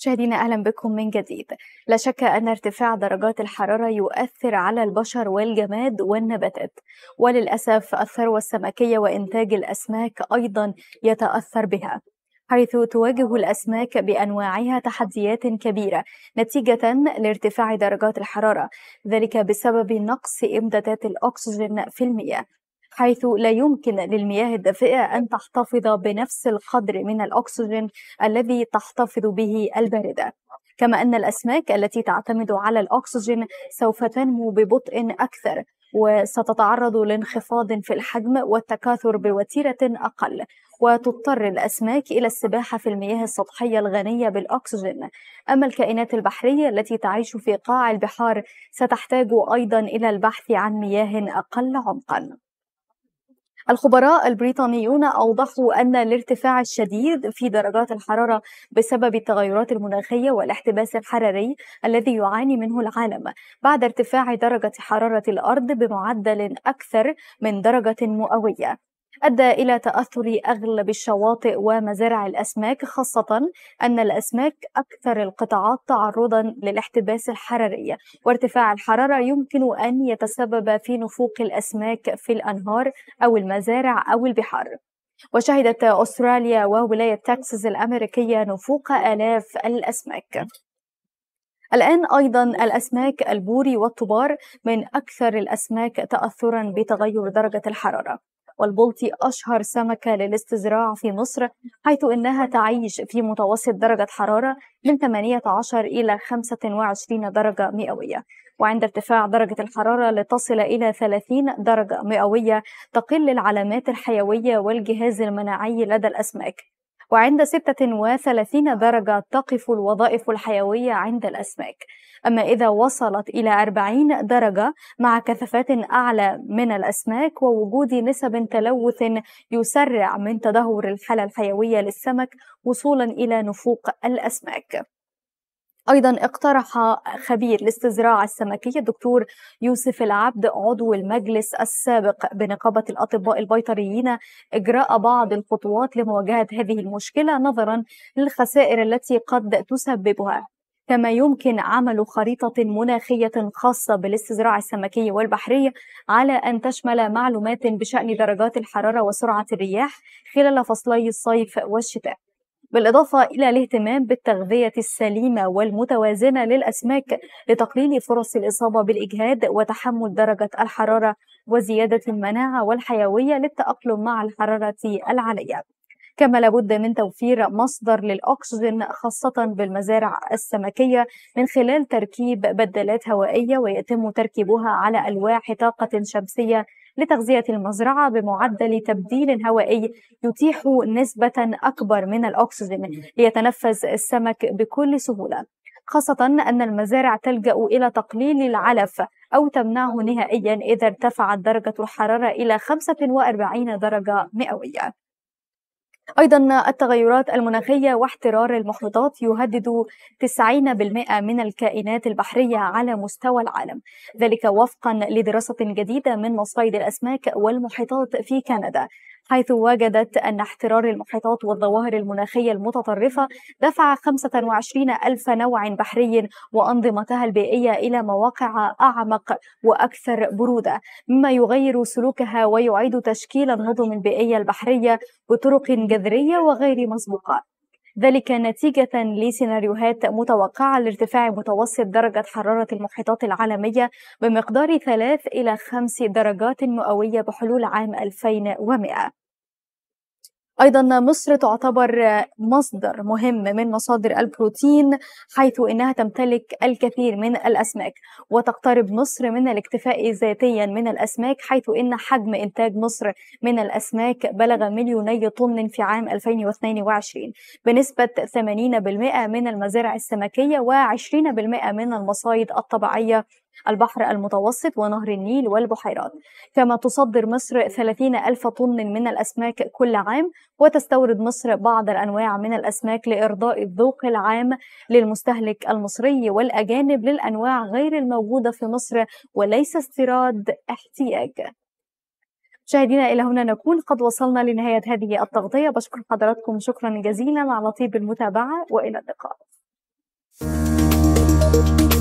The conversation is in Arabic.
مشاهدينا اهلا بكم من جديد لا شك ان ارتفاع درجات الحراره يؤثر على البشر والجماد والنباتات وللاسف الثروه السمكيه وانتاج الاسماك ايضا يتاثر بها حيث تواجه الاسماك بانواعها تحديات كبيره نتيجه لارتفاع درجات الحراره ذلك بسبب نقص امدادات الاكسجين في المياه حيث لا يمكن للمياه الدافئة أن تحتفظ بنفس القدر من الأكسجين الذي تحتفظ به الباردة كما أن الأسماك التي تعتمد على الأكسجين سوف تنمو ببطء أكثر وستتعرض لانخفاض في الحجم والتكاثر بوتيرة أقل وتضطر الأسماك إلى السباحة في المياه السطحية الغنية بالأكسجين أما الكائنات البحرية التي تعيش في قاع البحار ستحتاج أيضا إلى البحث عن مياه أقل عمقا الخبراء البريطانيون أوضحوا أن الارتفاع الشديد في درجات الحرارة بسبب التغيرات المناخية والاحتباس الحراري الذي يعاني منه العالم بعد ارتفاع درجة حرارة الأرض بمعدل أكثر من درجة مئوية أدى إلى تأثر أغلب الشواطئ ومزارع الأسماك خاصة أن الأسماك أكثر القطاعات تعرضا للاحتباس الحراري وارتفاع الحرارة يمكن أن يتسبب في نفوق الأسماك في الأنهار أو المزارع أو البحار وشهدت أستراليا وولاية تكساس الأمريكية نفوق آلاف الأسماك الآن أيضا الأسماك البوري والطبار من أكثر الأسماك تأثرا بتغير درجة الحرارة والبلطي أشهر سمكة للاستزراع في مصر حيث إنها تعيش في متوسط درجة حرارة من 18 إلى 25 درجة مئوية وعند ارتفاع درجة الحرارة لتصل إلى 30 درجة مئوية تقل العلامات الحيوية والجهاز المناعي لدى الأسماك وعند 36 درجة تقف الوظائف الحيوية عند الأسماك أما إذا وصلت إلى 40 درجة مع كثافات أعلى من الأسماك ووجود نسب تلوث يسرع من تدهور الحالة الحيوية للسمك وصولا إلى نفوق الأسماك أيضا اقترح خبير الاستزراع السمكية الدكتور يوسف العبد عضو المجلس السابق بنقابة الأطباء البيطريين إجراء بعض الخطوات لمواجهة هذه المشكلة نظرا للخسائر التي قد تسببها كما يمكن عمل خريطة مناخية خاصة بالاستزراع السمكي والبحري على أن تشمل معلومات بشأن درجات الحرارة وسرعة الرياح خلال فصلي الصيف والشتاء بالإضافة إلى الاهتمام بالتغذية السليمة والمتوازنة للأسماك لتقليل فرص الإصابة بالإجهاد وتحمل درجة الحرارة وزيادة المناعة والحيوية للتأقلم مع الحرارة العالية كما لابد من توفير مصدر للأكسجين خاصة بالمزارع السمكية من خلال تركيب بدلات هوائية ويتم تركيبها على ألواح طاقة شمسية لتغذية المزرعة بمعدل تبديل هوائي يتيح نسبة أكبر من الأكسجين ليتنفس السمك بكل سهولة خاصة أن المزارع تلجأ إلى تقليل العلف أو تمنعه نهائيا إذا ارتفعت درجة الحرارة إلى 45 درجة مئوية أيضا التغيرات المناخية واحترار المحيطات يهدد 90% من الكائنات البحرية على مستوى العالم ذلك وفقا لدراسة جديدة من مصايد الأسماك والمحيطات في كندا حيث وجدت أن احترار المحيطات والظواهر المناخية المتطرفة دفع 25 ألف نوع بحري وأنظمتها البيئية إلى مواقع أعمق وأكثر برودة مما يغير سلوكها ويعيد تشكيل النظم البيئية البحرية بطرق جذرية وغير مسبوقة ذلك نتيجة لسيناريوهات متوقعة لارتفاع متوسط درجة حرارة المحيطات العالمية بمقدار 3 إلى 5 درجات مئوية بحلول عام 2100 أيضا مصر تعتبر مصدر مهم من مصادر البروتين حيث إنها تمتلك الكثير من الأسماك وتقترب مصر من الاكتفاء ذاتيا من الأسماك حيث إن حجم إنتاج مصر من الأسماك بلغ مليوني طن في عام 2022 بنسبة 80% من المزارع السمكية و20% من المصايد الطبيعية البحر المتوسط ونهر النيل والبحيرات كما تصدر مصر 30 ألف طن من الأسماك كل عام وتستورد مصر بعض الأنواع من الأسماك لإرضاء الذوق العام للمستهلك المصري والأجانب للأنواع غير الموجودة في مصر وليس استيراد احتياج مشاهدينا الى هنا نكون قد وصلنا لنهايه هذه التغطيه بشكر حضراتكم شكرا جزيلا على طيب المتابعه والى اللقاء.